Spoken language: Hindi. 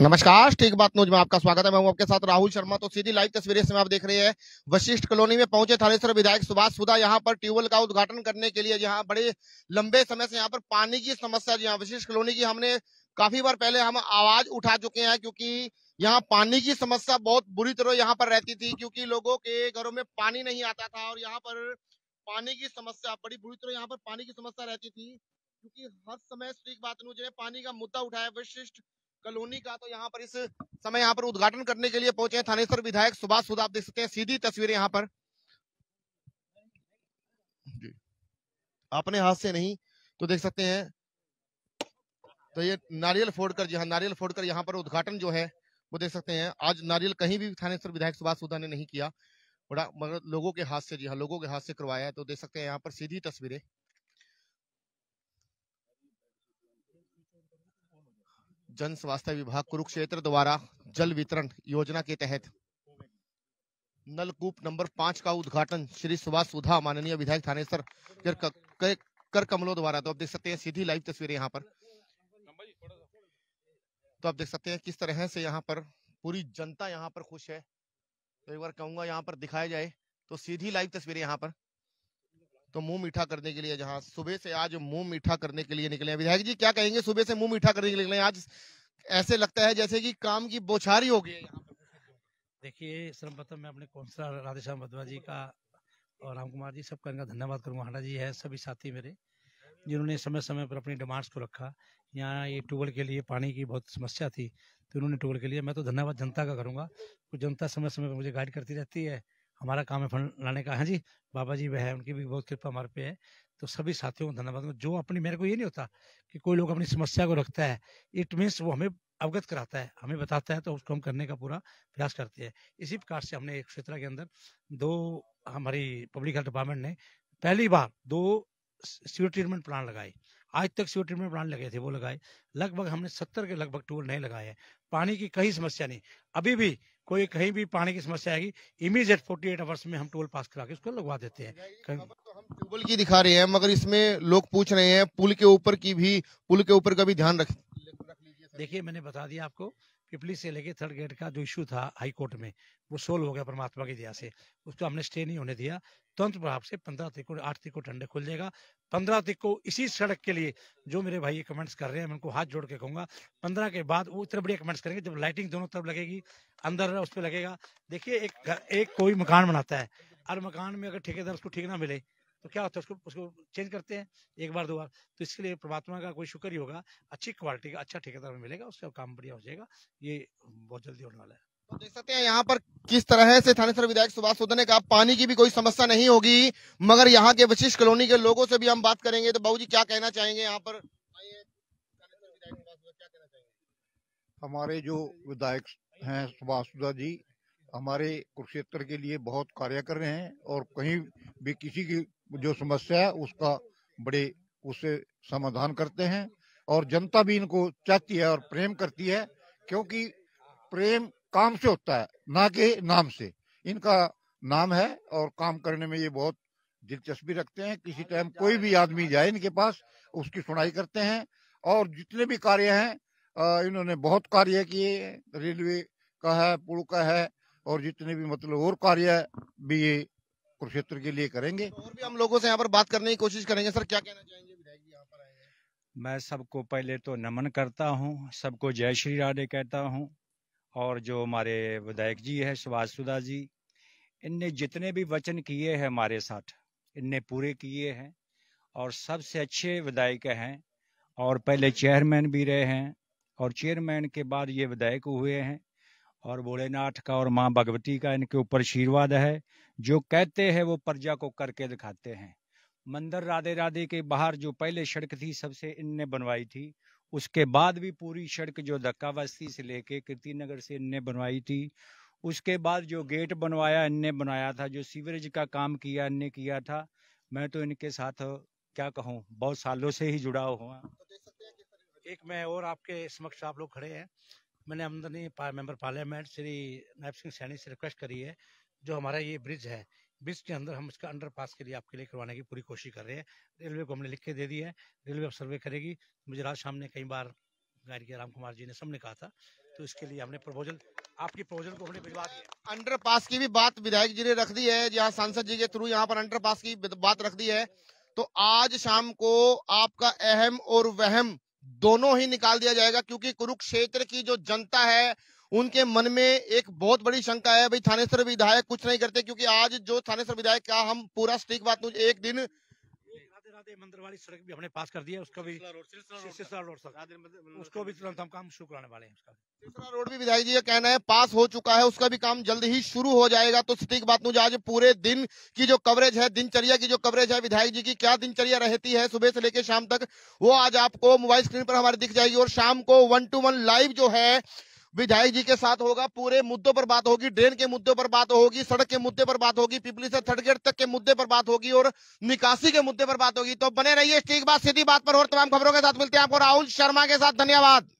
नमस्कार ठीक बात न्यूज में आपका स्वागत है मैं हूं आपके साथ राहुल शर्मा तो सीधी लाइव तस्वीरें समय आप देख रहे हैं वशिष्ठ कॉलोनी में पहुंचे थानेश्वर विधायक सुभाष सुधा यहां पर ट्यूबवेल का उद्घाटन करने के लिए यहाँ बड़े लंबे समय से यहां पर पानी की समस्या जी वशिष्ठ कॉलोनी की हमने काफी बार पहले हम आवाज उठा चुके हैं क्योंकि यहाँ पानी की समस्या बहुत बुरी तरह यहाँ पर रहती थी क्योंकि लोगों के घरों में पानी नहीं आता था और यहाँ पर पानी की समस्या बड़ी बुरी तरह यहाँ पर पानी की समस्या रहती थी क्योंकि हर समय स्ट्रीक बात ने पानी का मुद्दा उठाया विशिष्ट कॉलोनी का तो यहाँ पर इस समय यहाँ पर उद्घाटन करने के लिए पहुंचे हैं थानेश्वर विधायक सुभाष सुधा आप देख सकते हैं सीधी तस्वीरें यहाँ पर अपने हाथ से नहीं तो देख सकते हैं तो ये नारियल फोड़कर जी हाँ नारियल फोड़कर यहाँ पर उद्घाटन जो है वो देख सकते हैं आज नारियल कहीं भी थानेश्वर विधायक सुभाष सुधा ने नहीं किया बड़ा मगर लोगों के हाथ से जी हाँ लोगों के हाथ से करवाया है तो देख सकते हैं यहाँ पर सीधी तस्वीरें जन स्वास्थ्य विभाग कुरुक्षेत्र द्वारा जल वितरण योजना के तहत नलकूप नंबर पांच का उद्घाटन श्री सुभाष सुधा माननीय विधायक थानेसर कर, कर कमलों द्वारा तो आप देख सकते हैं सीधी लाइव तस्वीरें यहाँ पर तो आप देख सकते हैं किस तरह से यहाँ पर पूरी जनता यहाँ पर खुश है तो एक बार कहूंगा यहाँ पर दिखाया जाए तो सीधी लाइव तस्वीरें यहाँ पर तो मुंह मीठा करने के लिए जहाँ सुबह से आज मुंह मीठा करने के लिए निकले विधायक जी क्या कहेंगे सुबह से मुंह मीठा करने के लिए आज ऐसे लगता है जैसे कि काम की बोछारी हो गई है यहाँ देखिए सर्वप्रथम मैं अपने कौंसलर राधेश्याम बदवा जी का और राम कुमार जी सबका इनका धन्यवाद करूँगा हाडा जी है सभी साथी मेरे जिन्होंने समय समय पर अपनी डिमांड्स को रखा यहाँ ये ट्यूबवेल के लिए पानी की बहुत समस्या थी तो उन्होंने ट्यूबवेल के लिए मैं तो धन्यवाद जनता का करूँगा तो जनता समय समय पर मुझे गाइड करती रहती है हमारा काम है फंड लाने का हाँ जी बाबा जी वह है उनकी भी बहुत कृपा हमारे पे है तो सभी साथियों को धन्यवाद मतलब जो अपनी मेरे को ये नहीं होता कि कोई लोग अपनी समस्या को रखता है इट मीन्स वो हमें अवगत कराता है हमें बताता है तो उसको हम करने का पूरा प्रयास करते हैं इसी प्रकार से हमने एक क्षेत्र के अंदर दो हमारी पब्लिक हेल्थ डिपार्टमेंट ने पहली बार दो सीवर ट्रीटमेंट प्लान लगाए आज तक सीओ ट्रीटमेंट प्लांट लगे थे वो लगाए लगभग हमने सत्तर के लगभग टूल नहीं लगाए हैं पानी की कहीं समस्या नहीं अभी भी कोई कहीं भी पानी की समस्या आएगी इमीजिएट एट आवर्स में हम टोल पास करा के उसको लगवा देते हैं कहीं... ट्यूबल तो हम की दिखा रहे हैं मगर इसमें लोग पूछ रहे हैं पुल के ऊपर की भी पुल के ऊपर का भी ध्यान रख देखिए मैंने बता दिया आपको पिपली से लेके थर्ड ग्रेड का जो इशू था हाई कोर्ट में वो सोल्व हो गया परमात्मा की दया से उसको हमने स्टे नहीं होने दिया तुरंत प्रभाव से पंद्रह तारीख को आठ तारीख को ठंडे खुल जाएगा पंद्रह तारीख को इसी सड़क के लिए जो मेरे भाई कमेंट्स कर रहे हैं मैं उनको हाथ जोड़ के कहूंगा पंद्रह के बाद वो इतने बढ़िया कमेंट्स करेंगे जब लाइटिंग दोनों तरफ लगेगी अंदर उस पर लगेगा देखिए एक एक कोई मकान बनाता है और मकान में अगर ठेकेदार उसको ठीक ना मिले तो क्या होता है उसको उसको चेंज करते हैं एक बार दो बार तो इसके लिए परमात्मा का कोई शुक्र ही होगा अच्छी क्वालिटी का अच्छा ठेकेदार मिलेगा उसका काम बढ़िया हो जाएगा ये बहुत जल्दी होने वाला है तो देख सकते हैं यहाँ पर किस तरह से थानेसर विधायक सुभाष सोदन ने कहा पानी की भी कोई समस्या नहीं होगी मगर यहाँ के विशिष्ट कॉलोनी के लोगों से भी हम बात करेंगे तो बाबू जी क्या कहना चाहेंगे यहाँ पर हमारे जो विधायक हैं सुभाष सुधा जी हमारे कुरुक्षेत्र के लिए बहुत कार्य कर रहे हैं और कहीं भी किसी की जो समस्या है उसका बड़े उससे समाधान करते हैं और जनता भी इनको चाहती है और प्रेम करती है क्योंकि प्रेम काम से होता है ना कि नाम से इनका नाम है और काम करने में ये बहुत दिलचस्पी रखते हैं किसी टाइम कोई भी आदमी जाए इनके पास उसकी सुनाई करते हैं और जितने भी कार्य हैं इन्होंने बहुत कार्य किए रेलवे का है पुल का है और जितने भी मतलब और कार्य भी ये कुरुक्षेत्र के लिए करेंगे तो और भी हम लोगों से यहाँ पर बात करने की कोशिश करेंगे सर क्या कहना चाहेंगे विधायक जी यहाँ पर आए मैं सबको पहले तो नमन करता हूँ सबको जय श्री राधे कहता हूँ और जो हमारे विधायक जी है सुभाष सुधा जी इनने जितने भी वचन किए हैं हमारे साथ इनने पूरे किए हैं और सबसे अच्छे विधायक हैं और पहले चेयरमैन भी रहे हैं और चेयरमैन के बाद ये विधायक हुए हैं और भोलेनाथ का और माँ भगवती का इनके ऊपर आशीर्वाद है जो कहते हैं वो प्रजा को करके दिखाते हैं मंदिर राधे राधे के बाहर जो पहले सड़क थी सबसे इनने बनवाई थी उसके बाद भी पूरी सड़क जो धक्का बस्ती से लेके कीर्ति नगर से इनने बनवाई थी उसके बाद जो गेट बनवाया इनने बनाया था जो सीवरेज का काम किया इनने किया था मैं तो इनके साथ क्या कहूँ बहुत सालों से ही जुड़ा हुआ तो एक मैं और आपके समक्ष आप लोग खड़े हैं मैंने आमदनी पा, मेंबर पार्लियामेंट श्री नायब सिंह सैनी से रिक्वेस्ट करी है जो हमारा ये ब्रिज है ब्रिज के अंदर हम इसका अंडर पास के लिए आपके लिए करवाने की पूरी कोशिश कर रहे हैं रेलवे को हमने लिख के दे दी है रेलवे अब सर्वे करेगी मुझे रात शाम ने कई बार गाड़ी किया राम कुमार जी ने सबने कहा था तो इसके लिए हमने प्रपोजल आपकी प्रपोजल को हमने भिजवा दिया अंडर पास की भी बात विधायक जी ने रख दी है जहाँ सांसद जी के थ्रू यहाँ पर अंडर पास की बात रख दी है तो आज शाम को आपका अहम और वहम दोनों ही निकाल दिया जाएगा क्योंकि कुरुक्षेत्र की जो जनता है उनके मन में एक बहुत बड़ी शंका है भाई थानेश्वर विधायक कुछ नहीं करते क्योंकि आज जो थानेश्वर विधायक का हम पूरा स्टीक बात एक दिन राधे मंदिर वाली सड़क भी हमने पास कर दिया उसका भी उसको भी तुरंत हम काम शुरू कराने वाले हैं रोड भी विधायक जी का कहना है पास हो चुका है उसका भी काम जल्द ही शुरू हो जाएगा तो सटीक बात मुझे आज पूरे दिन की जो कवरेज है दिनचर्या की जो कवरेज है विधायक जी की क्या दिनचर्या रहती है सुबह से लेकर शाम तक वो आज आपको मोबाइल स्क्रीन पर हमारे दिख जाएगी और शाम को वन टू वन लाइव जो है विधायक जी के साथ होगा पूरे मुद्दों पर बात होगी ड्रेन के मुद्दों पर बात होगी सड़क के मुद्दे पर बात होगी पिपली से थर्ड गेट तक के मुद्दे पर बात होगी और निकासी के मुद्दे पर बात होगी तो बने रहिए ठीक बात सीधी बात पर और तमाम खबरों के साथ मिलते हैं आपको राहुल शर्मा के साथ धन्यवाद